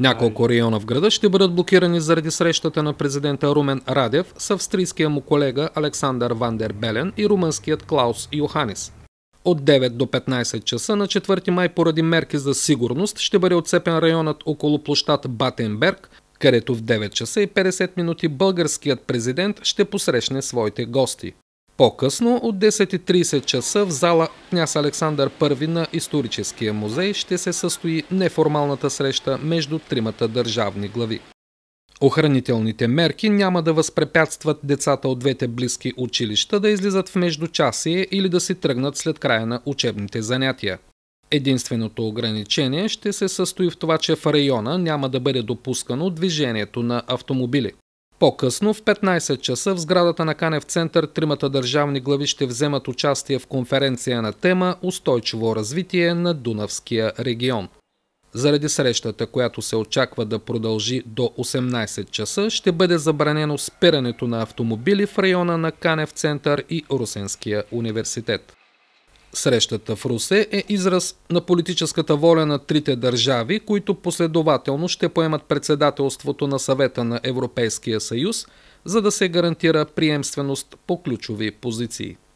Няколко района в града ще бъдат блокирани заради срещата на президента Румен Радев с австрийския му колега Александър Вандер Белен и румънският Клаус Йоханис. От 9 до 15 часа на 4 май поради мерки за сигурност ще бъде отцепен районът около площад Батенберг, където в 9 часа и 50 минути българският президент ще посрещне своите гости. По-късно от 10.30 часа в зала княз Александър I на Историческия музей ще се състои неформалната среща между тримата държавни глави. Охранителните мерки няма да възпрепятстват децата от двете близки училища да излизат в междучасие или да си тръгнат след края на учебните занятия. Единственото ограничение ще се състои в това, че в района няма да бъде допускано движението на автомобили. По-късно, в 15 часа, в сградата на Канев център, тримата държавни глави ще вземат участие в конференция на тема «Устойчиво развитие на Дунавския регион». Заради срещата, която се очаква да продължи до 18 часа, ще бъде забранено спирането на автомобили в района на Канев център и Русенския университет. Срещата в Русе е израз на политическата воля на трите държави, които последователно ще поемат председателството на съвета на Европейския съюз, за да се гарантира приемственост по ключови позиции.